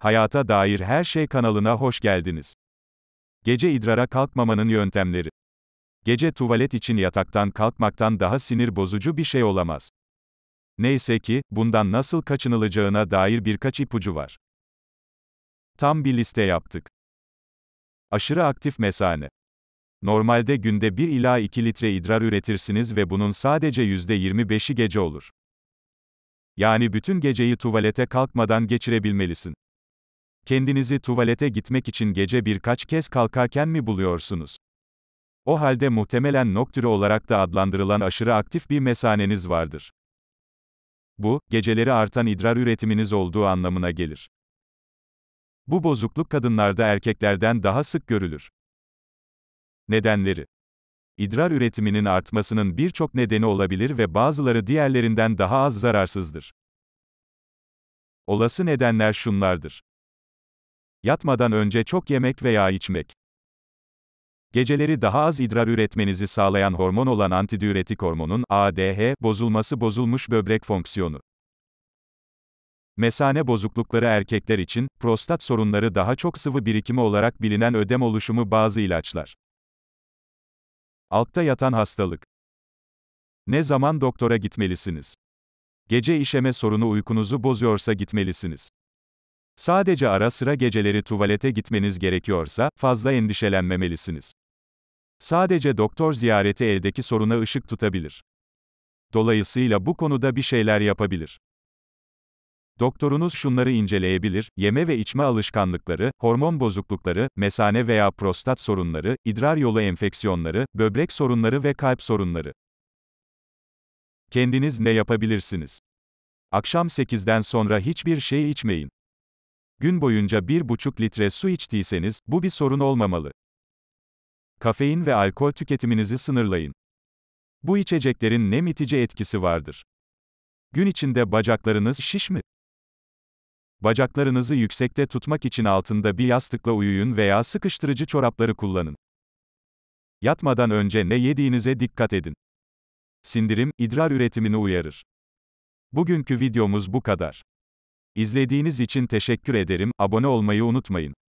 Hayata Dair Her Şey kanalına hoş geldiniz. Gece idrara kalkmamanın yöntemleri. Gece tuvalet için yataktan kalkmaktan daha sinir bozucu bir şey olamaz. Neyse ki, bundan nasıl kaçınılacağına dair birkaç ipucu var. Tam bir liste yaptık. Aşırı aktif mesane. Normalde günde 1 ila 2 litre idrar üretirsiniz ve bunun sadece %25'i gece olur. Yani bütün geceyi tuvalete kalkmadan geçirebilmelisin. Kendinizi tuvalete gitmek için gece birkaç kez kalkarken mi buluyorsunuz? O halde muhtemelen noktürü olarak da adlandırılan aşırı aktif bir mesaneniz vardır. Bu, geceleri artan idrar üretiminiz olduğu anlamına gelir. Bu bozukluk kadınlarda erkeklerden daha sık görülür. Nedenleri İdrar üretiminin artmasının birçok nedeni olabilir ve bazıları diğerlerinden daha az zararsızdır. Olası nedenler şunlardır. Yatmadan önce çok yemek veya içmek. Geceleri daha az idrar üretmenizi sağlayan hormon olan antidiüretik hormonun ADH bozulması bozulmuş böbrek fonksiyonu. Mesane bozuklukları erkekler için, prostat sorunları daha çok sıvı birikimi olarak bilinen ödem oluşumu bazı ilaçlar. Altta yatan hastalık. Ne zaman doktora gitmelisiniz? Gece işeme sorunu uykunuzu bozuyorsa gitmelisiniz. Sadece ara sıra geceleri tuvalete gitmeniz gerekiyorsa, fazla endişelenmemelisiniz. Sadece doktor ziyareti eldeki soruna ışık tutabilir. Dolayısıyla bu konuda bir şeyler yapabilir. Doktorunuz şunları inceleyebilir, yeme ve içme alışkanlıkları, hormon bozuklukları, mesane veya prostat sorunları, idrar yolu enfeksiyonları, böbrek sorunları ve kalp sorunları. Kendiniz ne yapabilirsiniz? Akşam 8'den sonra hiçbir şey içmeyin. Gün boyunca 1,5 litre su içtiyseniz, bu bir sorun olmamalı. Kafein ve alkol tüketiminizi sınırlayın. Bu içeceklerin nem itici etkisi vardır. Gün içinde bacaklarınız şiş mi? Bacaklarınızı yüksekte tutmak için altında bir yastıkla uyuyun veya sıkıştırıcı çorapları kullanın. Yatmadan önce ne yediğinize dikkat edin. Sindirim, idrar üretimini uyarır. Bugünkü videomuz bu kadar. İzlediğiniz için teşekkür ederim, abone olmayı unutmayın.